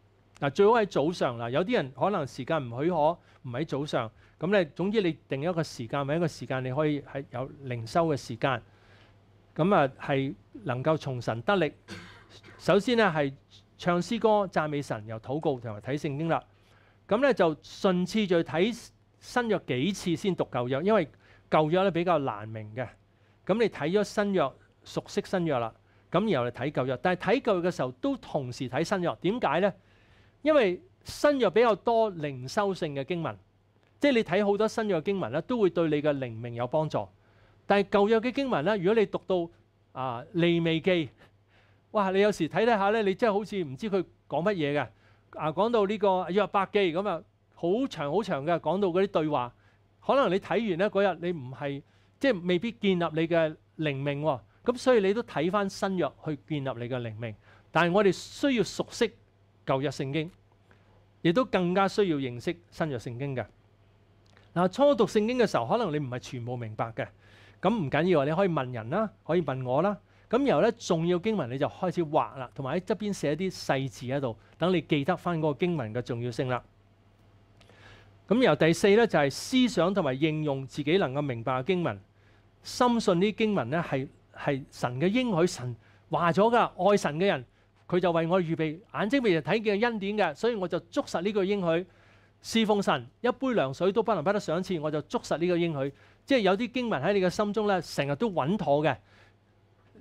Speaker 1: 嗱，最好喺早上啦。有啲人可能時間唔許可，唔喺早上。咁咧，總之你定一個時間，或一個時間你可以係有靈修嘅時間。咁啊，係能夠從神得力。首先咧，係唱詩歌讚美神，又禱告同埋睇聖經啦。咁咧就順次就睇新約幾次先讀舊約，因為舊約咧比較難明嘅。咁你睇咗新約，熟悉新約啦。咁然後你睇舊約，但係睇舊約嘅時候都同時睇新約。點解咧？因為新約比較多靈修性嘅經文，即係你睇好多新約經文咧，都會對你嘅靈命有幫助。但係舊約嘅經文咧，如果你讀到啊利未記，哇！你有時睇睇下咧，你真係好似唔知佢講乜嘢嘅啊。講到呢個約伯記咁啊，好長好長嘅，講到嗰啲對話，可能你睇完咧嗰日你唔係即係未必建立你嘅靈命喎。咁所以你都睇翻新約去建立你嘅靈命。但係我哋需要熟悉。旧约圣经，亦都更加需要认识新约圣经嘅。嗱，初读圣经嘅时候，可能你唔系全部明白嘅，咁唔紧要啊，你可以问人啦，可以问我啦。咁由咧重要经文，你就开始画啦，同埋喺侧边写啲细字喺度，等你记得翻嗰个经文嘅重要性啦。咁由第四咧就系思想同埋应用自己能够明白嘅经文，深信啲经文咧系系神嘅應许，神话咗噶，爱神嘅人。佢就為我預備眼睛，未人睇見恩典嘅，所以我就捉實呢句應許，侍奉神一杯涼水都不能不得賞賜，我就捉實呢個應許。即係有啲經文喺你嘅心中咧，成日都穩妥嘅。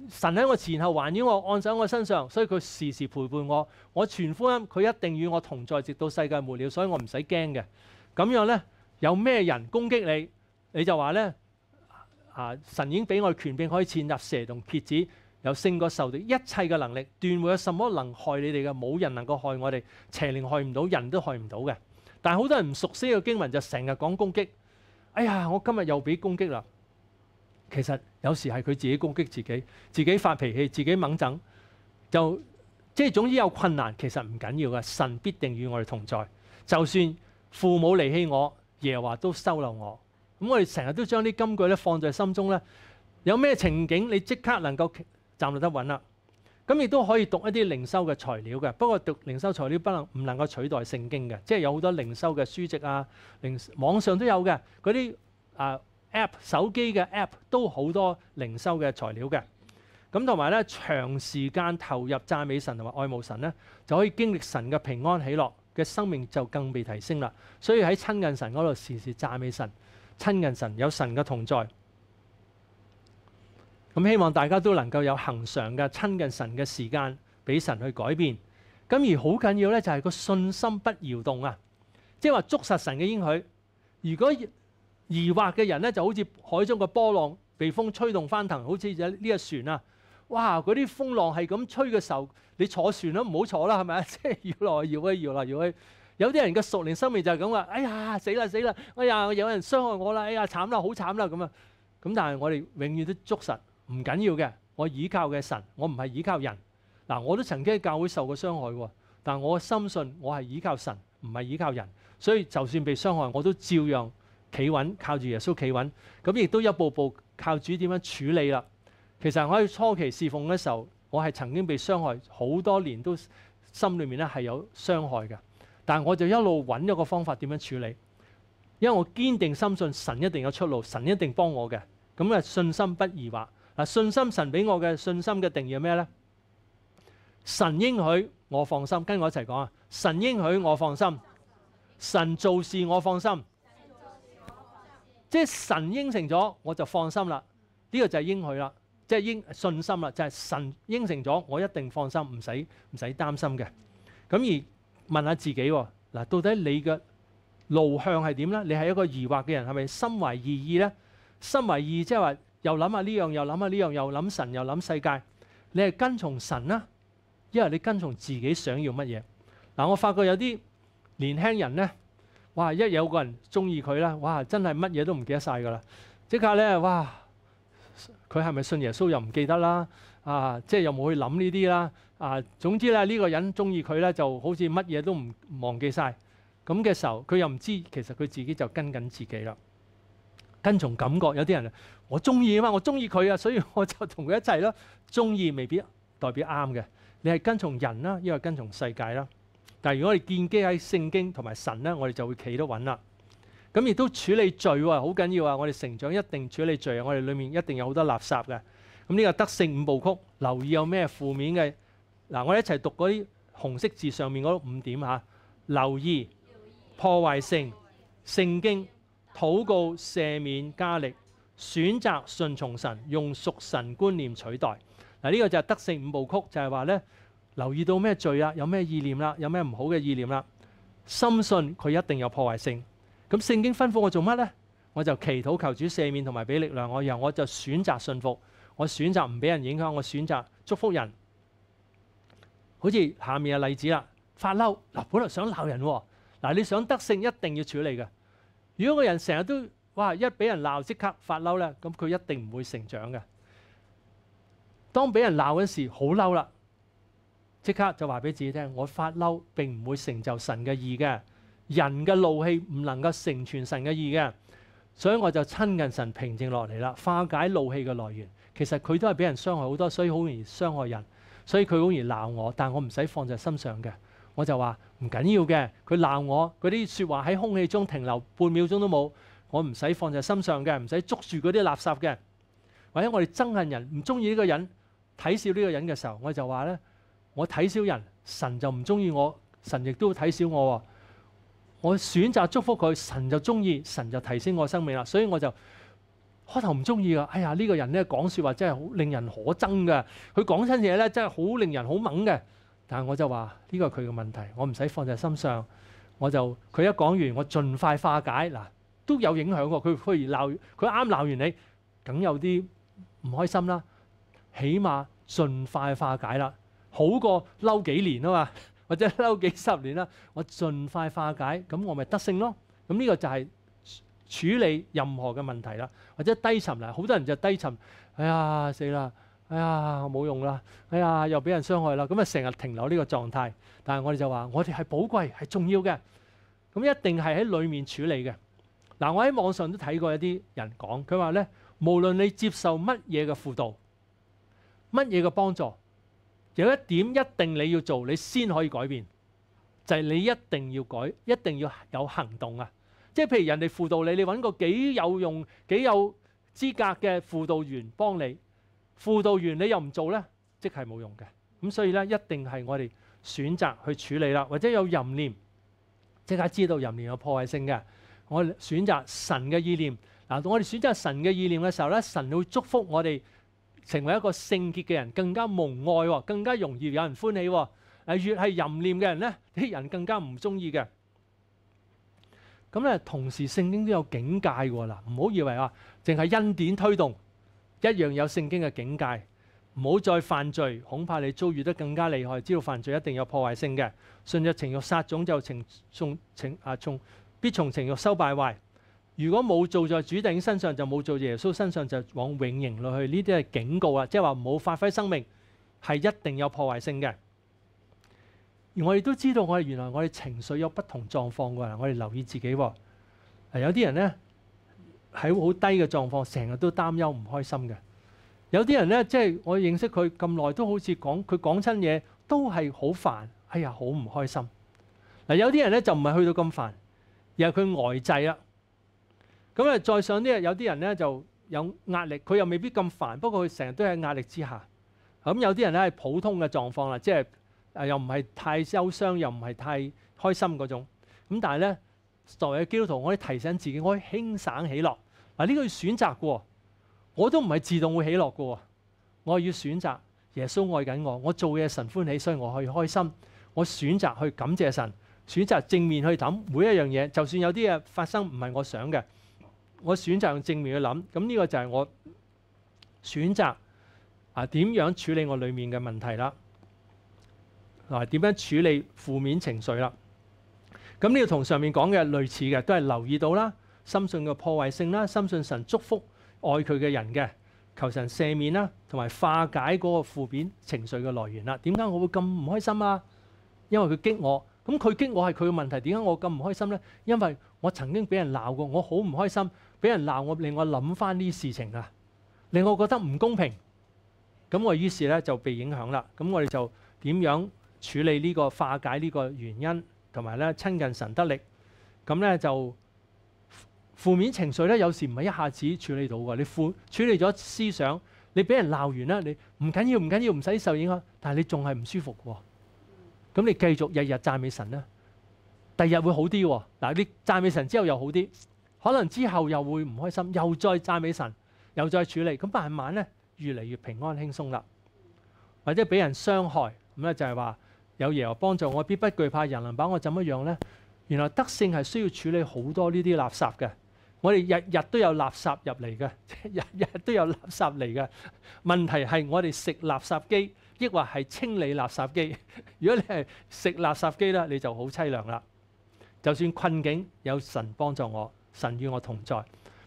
Speaker 1: 神喺我前後環繞我，按上我身上，所以佢時時陪伴我。我全福音，佢一定與我同在，直到世界末了，所以我唔使驚嘅。咁樣咧，有咩人攻擊你，你就話咧啊！神已經俾我權柄可以踐入蛇同蝎子。有勝過受的，一切嘅能力，斷會有什麼能害你哋嘅。冇人能夠害我哋，邪靈害唔到，人都害唔到嘅。但係好多人唔熟悉個經文，就成日講攻擊。哎呀，我今日又俾攻擊啦。其實有時係佢自己攻擊自己，自己發脾氣，自己掹憎就即係。總之有困難，其實唔緊要嘅。神必定與我哋同在，就算父母離棄我，耶華都收留我。咁我哋成日都將啲金句咧放在心中咧，有咩情景你即刻能夠？站到得穩啦，咁亦都可以讀一啲靈修嘅材料嘅。不過讀靈修材料不能唔能夠取代聖經嘅，即係有好多靈修嘅書籍啊，靈網上都有嘅，嗰啲啊 App 手機嘅 App 都好多靈修嘅材料嘅。咁同埋咧，長時間投入讚美神同埋愛慕神咧，就可以經歷神嘅平安喜樂嘅生命就更被提升啦。所以喺親近神嗰度時時讚美神，親近神有神嘅同在。咁希望大家都能夠有恒常嘅親近神嘅時間，俾神去改變。咁而好緊要咧，就係個信心不搖動啊！即係話捉實神嘅應許。如果疑惑嘅人咧，就好似海中個波浪，被風吹動翻騰，好似呢一船啊！哇！嗰啲風浪係咁吹嘅時候，你坐船都唔好坐啦，係咪啊？即係搖來搖去，搖來搖去。有啲人嘅熟練生命就係咁啊！哎呀，死啦死啦！哎呀，有人傷害我啦！哎呀，慘啦，好慘啦咁啊！咁但係我哋永遠都捉實。唔緊要嘅，我倚靠嘅神，我唔係倚靠人。嗱，我都曾經喺教會受過傷害喎，但我深信我係倚靠神，唔係倚靠人。所以就算被傷害，我都照樣企穩，靠住耶穌企穩。咁亦都一步步靠主點樣處理啦。其實我喺初期侍奉嘅時候，我係曾經被傷害好多年，都心裏面咧係有傷害嘅。但我就一路揾咗個方法點樣處理，因為我堅定深信神一定有出路，神一定幫我嘅。咁啊，信心不疑惑。嗱，信心神俾我嘅信心嘅定義係咩咧？神應許我放心，跟我一齊講啊！神應許我放心，神做事我放心，即係神應承咗我就放心啦。呢個就係應許啦，即係应信心啦，就係神應承咗我一定放心，唔使唔使擔心嘅。咁而問下自己喎，嗱，到底你嘅路向係點咧？你係一個疑惑嘅人，係咪心懷意意咧？心懷異即係話。又諗下呢樣，又諗下呢樣，又諗神，又諗世界。你係跟從神啦，因为你跟從自己想要乜嘢嗱。我發覺有啲年輕人咧，哇！一有個人中意佢啦，哇！真係乜嘢都唔記得晒噶啦，即刻咧哇！佢係咪信耶穌又唔記得啦？啊，即係又冇去諗呢啲啦？啊，總之咧，呢個人中意佢咧，就好似乜嘢都唔忘記晒。咁嘅時候，佢又唔知其實佢自己就跟緊自己啦，跟從感覺。有啲人。我中意啊嘛，我中意佢啊，所以 我就同佢一齊咯。中意未必代表啱嘅。你係跟從人啦，因為跟從世界啦。但係如果我哋建基喺聖經同埋神咧，我哋就會企得穩啦。咁亦都處理罪喎，好緊要啊！我哋成長一定處理罪啊，我哋里面一定有好多垃圾嘅。咁呢個德勝五部曲，留意有咩負面嘅嗱？我哋一齊讀嗰啲紅色字上面嗰五點吓，留意破壞性、聖經、禱告、赦免、加力。選擇順從神，用屬神觀念取代嗱，呢個就係德性五部曲，就係話咧，留意到咩罪啊，有咩意念啦，有咩唔好嘅意念啦，深信佢一定有破壞性。咁聖經吩咐我做乜呢？我就祈禱求主赦免同埋俾力量我，然後我就選擇信服，我選擇唔俾人影響，我選擇祝福人。好似下面嘅例子啦，發嬲嗱，本來想鬧人喎，嗱你想得性一定要處理嘅。如果個人成日都，哇！一俾人鬧即刻發嬲咧，咁佢一定唔會成長嘅。當俾人鬧嗰時，好嬲啦，即刻就話俾自己聽：我發嬲並唔會成就神嘅意嘅。人嘅怒氣唔能夠成全神嘅意嘅，所以我就親近神，平靜落嚟啦，化解怒氣嘅來源。其實佢都係俾人傷害好多，所以好容易傷害人，所以佢好容易鬧我。但我唔使放在心上嘅，我就話唔緊要嘅。佢鬧我嗰啲説話喺空氣中停留半秒鐘都冇。我唔使放在心上嘅，唔使捉住嗰啲垃圾嘅。或者我哋憎恨人，唔中意呢個人睇笑呢個人嘅時候，我就話咧：我睇小人，神就唔中意我，神亦都睇小我我選擇祝福佢，神就中意，神就提升我生命啦。所以我就開頭唔中意噶。哎呀，呢個人咧講说話真係好令人可憎嘅，佢講親嘢咧真係好令人好猛嘅。但係我就話呢個係佢嘅問題，我唔使放在心上，我就佢一講完，我盡快化解嗱。都有影響喎。佢譬如鬧佢啱鬧完你，梗有啲唔開心啦。起碼盡快化解啦，好過嬲幾年啊嘛，或者嬲幾十年啦。我盡快化解，咁我咪得勝咯。咁呢個就係處理任何嘅問題啦，或者低沉啦。好多人就低沉。哎呀死啦！哎呀冇用啦！哎呀又俾人傷害啦。咁啊成日停留呢個狀態，但係我哋就話我哋係寶貴係重要嘅，咁一定係喺裡面處理嘅。嗱，我喺網上都睇過一啲人講，佢話咧，無論你接受乜嘢嘅輔導，乜嘢嘅幫助，有一點一定你要做，你先可以改變，就係你一定要改，一定要有行動啊！即係譬如人哋輔導你，你揾個幾有用、幾有資格嘅輔導員幫你，輔導員你又唔做咧，即係冇用嘅。咁所以咧，一定係我哋選擇去處理啦，或者有淫念，即刻知道淫念有破壞性嘅。我選擇神嘅意念嗱，我哋選擇神嘅意念嘅時候咧，神會祝福我哋成為一個聖潔嘅人，更加蒙愛，更加容易有人歡喜。誒，越係淫念嘅人咧，啲人更加唔中意嘅。咁咧，同時聖經都有警戒喎。啦，唔好以為啊，淨係恩典推動，一樣有聖經嘅警戒。唔好再犯罪，恐怕你遭遇得更加厲害。知道犯罪一定有破壞性嘅，信著情欲殺種就情送情啊，從。必從情欲收敗壞。如果冇做在主頂身上，就冇做耶穌身上，就往永刑落去。呢啲係警告啊，即係話冇發揮生命係一定有破壞性嘅。而我哋都知道，我哋原來我哋情緒有不同狀況嘅。我哋留意自己喎，有啲人咧喺好低嘅狀況，成日都擔憂唔開心嘅。有啲人咧，即係我認識佢咁耐，都好似講佢講親嘢都係好煩，哎呀，好唔開心嗱。有啲人咧就唔係去到咁煩。又佢呆滞啦，咁啊，再上啲有啲人咧就有壓力，佢又未必咁煩，不過佢成日都喺壓力之下。咁有啲人咧係普通嘅狀況啦，即係又唔係太憂傷，又唔係太開心嗰種。咁但係咧，作為基督徒，我可以提醒自己，我可以輕省喜樂。嗱呢個要選擇嘅，我都唔係自動會喜樂嘅，我要選擇。耶穌愛緊我，我做嘢神歡喜，所以我可以開心。我選擇去感謝神。選擇正面去諗每一樣嘢，就算有啲嘢發生唔係我想嘅，我選擇用正面去諗。咁呢個就係我選擇啊，點樣處理我裡面嘅問題啦？來點樣處理負面情緒啦？咁呢個同上面講嘅類似嘅，都係留意到啦，深信嘅破壞性啦，深信神祝福愛佢嘅人嘅，求神赦免啦，同埋化解嗰個負面情緒嘅來源啦。點解我會咁唔開心啊？因為佢激我。咁佢激我係佢嘅問題，點解我咁唔開心呢？因為我曾經俾人鬧過，我好唔開心，俾人鬧我，令我諗翻啲事情啊，令我覺得唔公平。咁我於是咧就被影響啦。咁我哋就點樣處理呢個化解呢個原因，同埋咧親近神得力。咁咧就負面情緒咧，有時唔係一下子處理到㗎。你負處理咗思想，你俾人鬧完啦，你唔緊要，唔緊要，唔使受影響，但係你仲係唔舒服喎。咁你繼續日日讚美神咧，第日會好啲喎。嗱，你讚美神之後又好啲，可能之後又會唔開心，又再讚美神，又再處理。咁慢慢咧，越嚟越平安輕鬆啦。或者俾人傷害咁咧，就係話有耶和幫助我，必不懼怕人能把我怎麼樣咧？原來德勝係需要處理好多呢啲垃圾嘅。我哋日日都有垃圾入嚟嘅，日日都有垃圾嚟嘅。問題係我哋食垃圾機。抑或係清理垃圾機？如果你係食垃圾機啦，你就好凄涼啦。就算困境，有神幫助我，神與我同在。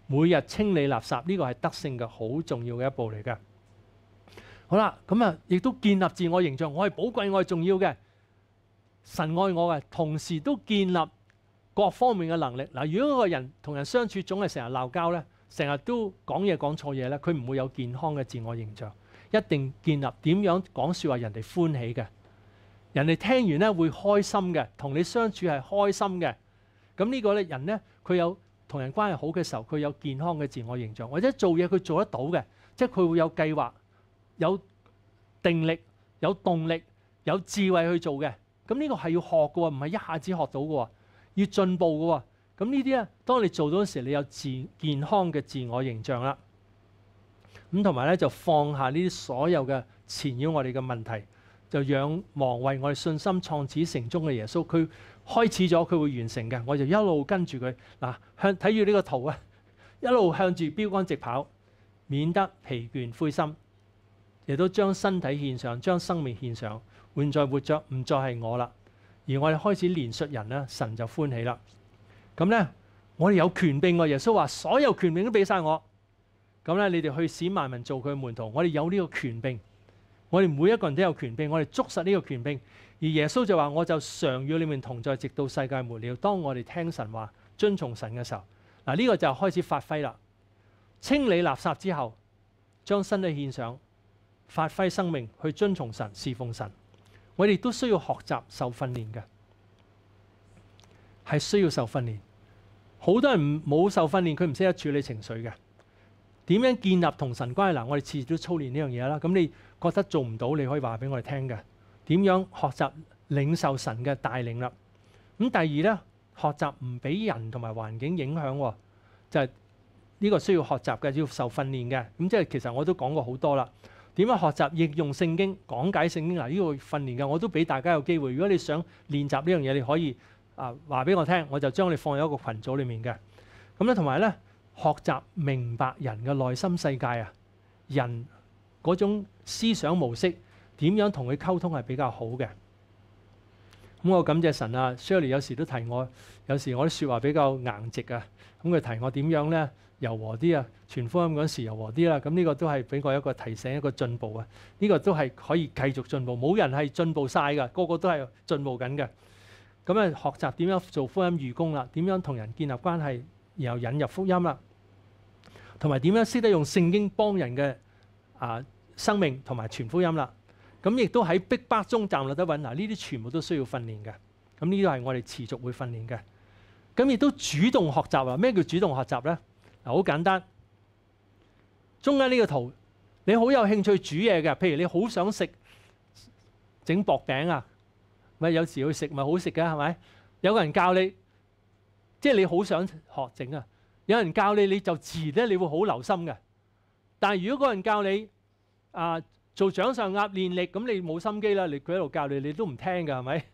Speaker 1: 每日清理垃圾，呢個係德性嘅好重要嘅一步嚟嘅。好啦，咁啊，亦都建立自我形象。我係寶貴，我係重要嘅。神愛我嘅，同時都建立各方面嘅能力。嗱，如果一個人同人相處總係成日鬧交咧，成日都講嘢講錯嘢咧，佢唔會有健康嘅自我形象。一定建立點樣講説話人哋歡喜嘅，人哋聽完咧會開心嘅，同你相處係開心嘅。咁呢個咧人咧佢有同人關係好嘅時候，佢有健康嘅自我形象，或者做嘢佢做得到嘅，即係佢會有計劃、有定力、有動力、有智慧去做嘅。咁呢個係要學嘅喎，唔係一下子學到嘅喎，要進步嘅喎。咁呢啲咧，當你做到時，你有健健康嘅自我形象啦。咁同埋咧，就放下呢啲所有嘅纏繞我哋嘅問題，就仰望為我哋信心創始成終嘅耶穌。佢開始咗，佢會完成嘅。我就一路跟住佢嗱，向睇住呢個圖啊，一路向住標杆直跑，免得疲倦灰心，亦都將身體獻上，將生命獻上，換再活着唔再係我啦。而我哋開始連説人咧，神就歡喜啦。咁咧，我哋有權柄喎，耶穌話所有權柄都俾晒我。咁咧，你哋去使萬民做佢門徒，我哋有呢個權柄，我哋每一個人都有權柄，我哋捉實呢個權柄。而耶穌就話：我就常與你們同在，直到世界末了。當我哋聽神話、遵從神嘅時候，嗱呢個就開始發揮啦。清理垃圾之後，將身體獻上，發揮生命去遵從神、侍奉神。我哋都需要學習受訓練嘅，係需要受訓練。好多人冇受訓練，佢唔識得處理情緒嘅。點樣建立同神關係嗱？我哋次次都操練呢樣嘢啦。咁你覺得做唔到，你可以話俾我哋聽嘅。點樣學習領受神嘅帶領啦？咁第二咧，學習唔俾人同埋環境影響，就係呢個需要學習嘅，要受訓練嘅。咁即係其實我都講過好多啦。點樣學習應用聖經、講解聖經嗱？呢個訓練嘅我都俾大家有機會。如果你想練習呢樣嘢，你可以啊話俾我聽，我就將你放入一個群組裡面嘅。咁咧，同埋咧。學習明白人嘅內心世界啊，人嗰種思想模式點樣同佢溝通係比較好嘅。咁我感謝神啊，Shirley 有時都提我，有時我啲説話比較硬直啊，咁佢提我點樣咧柔和啲啊，全福音嗰時柔和啲啦。咁呢個都係俾我一個提醒，一個進步啊。呢個都係可以繼續進步，冇人係進步晒㗎，個個都係進步緊嘅。咁啊，學習點樣做福音預工啦，點樣同人建立關係。然後引入福音啦，同埋點樣識得用聖經幫人嘅啊生命同埋傳福音啦。咁亦都喺逼迫中站立得穩嗱，呢啲全部都需要訓練嘅。咁呢啲係我哋持續會訓練嘅。咁亦都主動學習啊？咩叫主動學習咧？嗱，好簡單。中間呢個圖，你好有興趣煮嘢嘅，譬如你好想食整薄餅啊，咪有時去食咪好食嘅係咪？有個人教你。即係你好想學整啊！有人教你，你就自然咧，你會好留心嘅。但係如果嗰人教你啊做掌上壓練力，咁你冇心機啦。你佢喺度教你，你都唔聽㗎，係咪？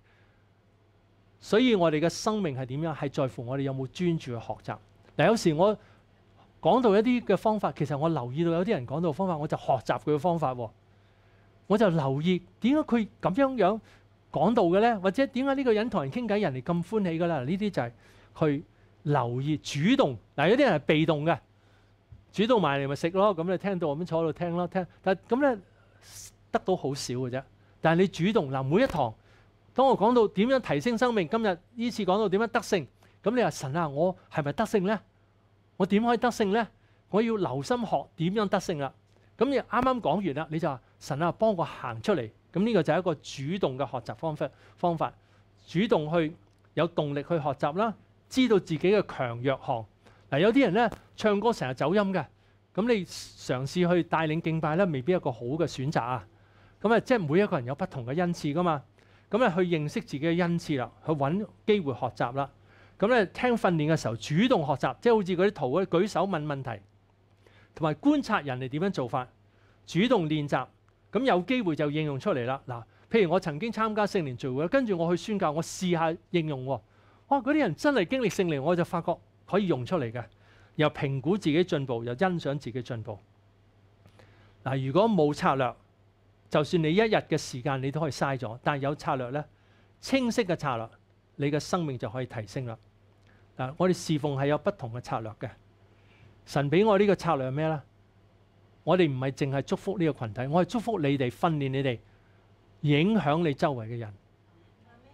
Speaker 1: 所以我哋嘅生命係點樣？係在乎我哋有冇專注去學習嗱。有時我講到一啲嘅方法，其實我留意到有啲人講到方法，我就學習佢嘅方法喎。我就留意點解佢咁樣樣講到嘅咧，或者點解呢個人同人傾偈，人哋咁歡喜㗎啦？呢啲就係。去留意主動嗱，有啲人係被動嘅，主動埋嚟咪食咯。咁你聽到我咁坐喺度聽咯，聽但係咁咧得到好少嘅啫。但係你主動嗱，每一堂當我講到點樣提升生命，今日依次講到點樣得勝，咁你話神啊，我係咪得勝咧？我點可以得勝咧？我要留心學點樣得勝啦。咁你啱啱講完啦，你就話神啊，幫我行出嚟。咁呢個就係一個主動嘅學習方法方法，主動去有動力去學習啦。知道自己嘅強弱項，嗱有啲人咧唱歌成日走音嘅，咁你嘗試去帶領敬拜咧，未必一個好嘅選擇啊。咁啊，即係每一個人有不同嘅恩賜噶嘛，咁咧去認識自己嘅恩賜啦，去揾機會學習啦，咁咧聽訓練嘅時候主動學習，即係好似嗰啲圖嗰舉手問問題，同埋觀察人哋點樣做法，主動練習，咁有機會就應用出嚟啦。嗱，譬如我曾經參加聖年聚會，跟住我去宣教，我試下應用喎。哇！嗰啲人真係經歷勝利，我就發覺可以用出嚟嘅，又評估自己進步，又欣賞自己進步。嗱，如果冇策略，就算你一日嘅時間你都可以嘥咗。但係有策略咧，清晰嘅策略，你嘅生命就可以提升啦。嗱，我哋侍奉係有不同嘅策略嘅。神俾我呢個策略係咩咧？我哋唔係淨係祝福呢個群體，我係祝福你哋、訓練你哋、影響你周圍嘅人。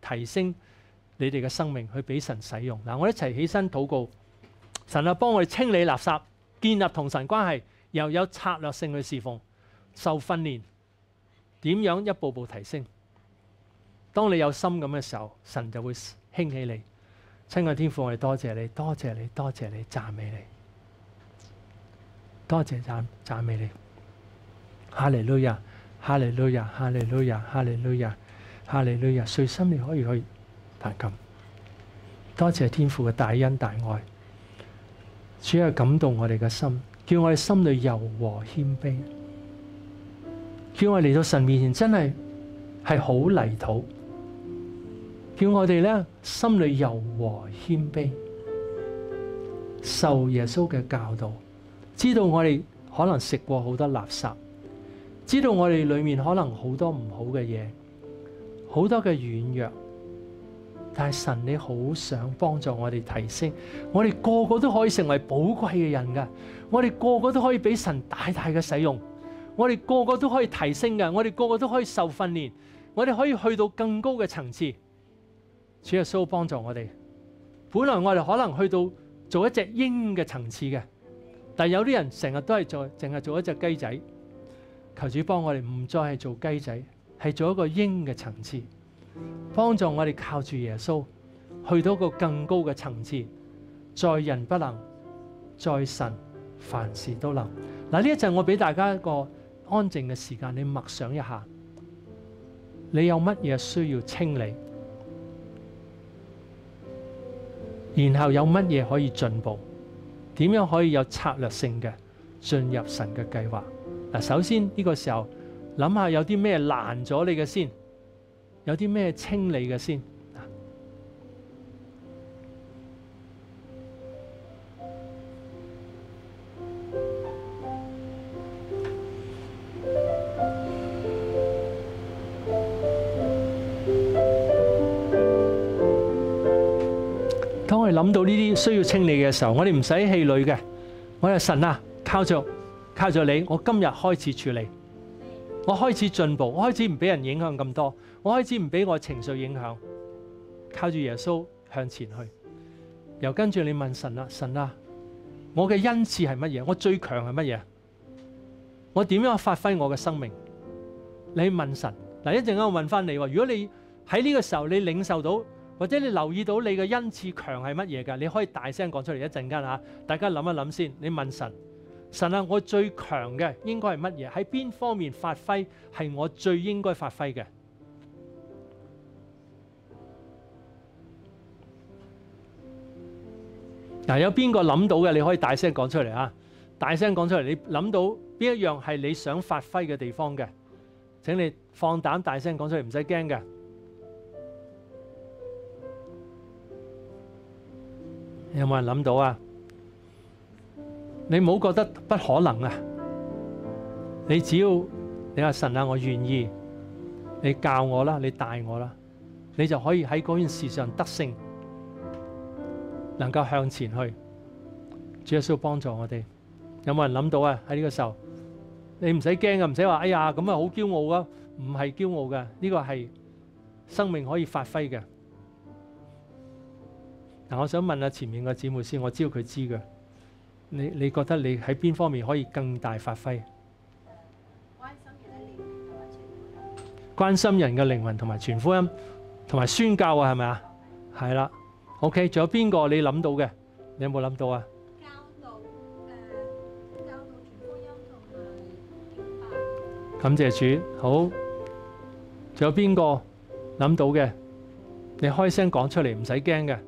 Speaker 1: 提升你哋嘅生命，去俾神使用嗱。我一齐起身祷告，神啊，帮我哋清理垃圾，建立同神关系，又有策略性去侍奉，受训练，点样一步步提升。当你有心咁嘅时候，神就会兴起你。亲爱天父，我哋多谢你，多谢你，多谢你，赞美你，多谢赞赞美你。哈利路亚，哈利路亚，哈利路亚，哈利路亚。哈利呢日，碎心你可以去弹琴。多谢天父嘅大恩大爱，主要感动我哋嘅心，叫我哋心里柔和谦卑，叫我嚟到神面前真系系好泥土，叫我哋咧心里柔和谦卑，受耶稣嘅教导，知道我哋可能食过好多垃圾，知道我哋里面可能好多唔好嘅嘢。好多嘅软弱，但系神你好想帮助我哋提升，我哋个个都可以成为宝贵嘅人噶，我哋个个都可以俾神大大嘅使用，我哋个个都可以提升嘅，我哋个个都可以受训练，我哋可以去到更高嘅层次。主耶稣帮助我哋，本来我哋可能去到做一只鹰嘅层次嘅，但有啲人成日都系做，净系做一只鸡仔，求主帮我哋唔再系做鸡仔。系做一个鹰嘅层次，帮助我哋靠住耶稣，去到一个更高嘅层次，在人不能，在神凡事都能。嗱呢一阵我俾大家一个安静嘅时间，你默想一下，你有乜嘢需要清理，然后有乜嘢可以进步，点样可以有策略性嘅进入神嘅计划？嗱，首先呢个时候。谂下有啲咩拦咗你嘅先，有啲咩清理嘅先。当我哋谂到呢啲需要清理嘅时候，我哋唔使气馁嘅。我哋神啊，靠着靠着你，我今日开始处理。我开始进步，我开始唔俾人影响咁多，我开始唔俾我情绪影响，靠住耶稣向前去。又跟住你问神啦，神啦，我嘅恩赐系乜嘢？我最强系乜嘢？我点样发挥我嘅生命？你问神嗱，一阵间我问翻你，如果你喺呢个时候你领受到，或者你留意到你嘅恩赐强系乜嘢噶，你可以大声讲出嚟。一阵间吓，大家谂一谂先。你问神。神啊，我最强嘅应该系乜嘢？喺边方面发挥系我最应该发挥嘅？嗱，有边个谂到嘅？你可以大声讲出嚟啊！大声讲出嚟，你谂到边一样系你想发挥嘅地方嘅？请你放胆大声讲出嚟，唔使惊嘅。有冇人谂到啊？你唔好觉得不可能啊！你只要你话神啊，我愿意，你教我啦，你带我啦，你就可以喺嗰件事上得胜，能够向前去。主耶稣帮助我哋，有冇人谂到啊？喺呢个时候，你唔使惊啊，唔使话哎呀咁啊，好骄傲啊！唔系骄傲嘅，呢个系生命可以发挥嘅。嗱，我想问下前面个姊妹先，我知道佢知嘅。你你覺得你喺邊方面可以更大發揮？關心人嘅靈魂同埋全福音、同埋宣教啊，係咪啊？係啦，OK。仲有邊個你諗到嘅？你有冇諗到啊？教教音同埋感謝主，好。仲有邊個諗到嘅？你開聲講出嚟，唔使驚嘅。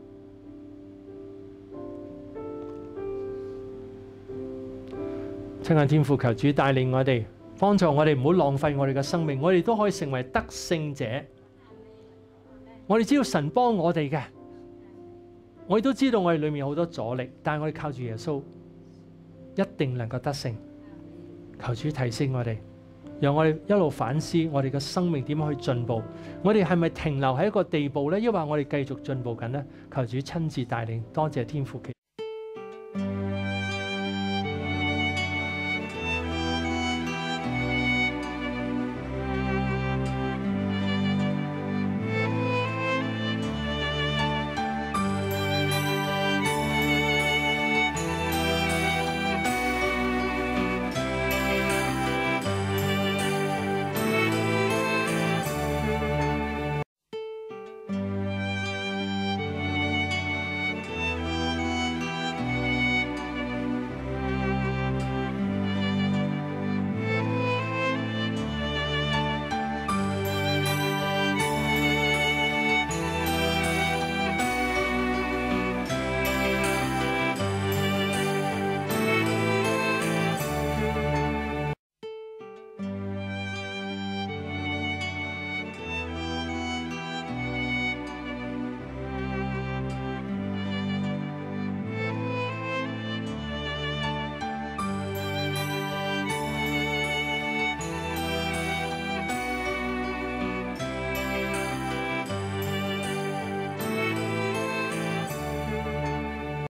Speaker 1: 亲下天父，求主带领我哋，帮助我哋，唔好浪费我哋嘅生命，我哋都可以成为得胜者。我哋知道神帮我哋嘅，我亦都知道我哋里面有好多阻力，但系我哋靠住耶稣，一定能够得胜。求主提醒我哋，让我哋一路反思我哋嘅生命点样去进步。我哋系咪停留喺一个地步咧，抑或我哋继续进步紧咧？求主亲自带领，多谢天父。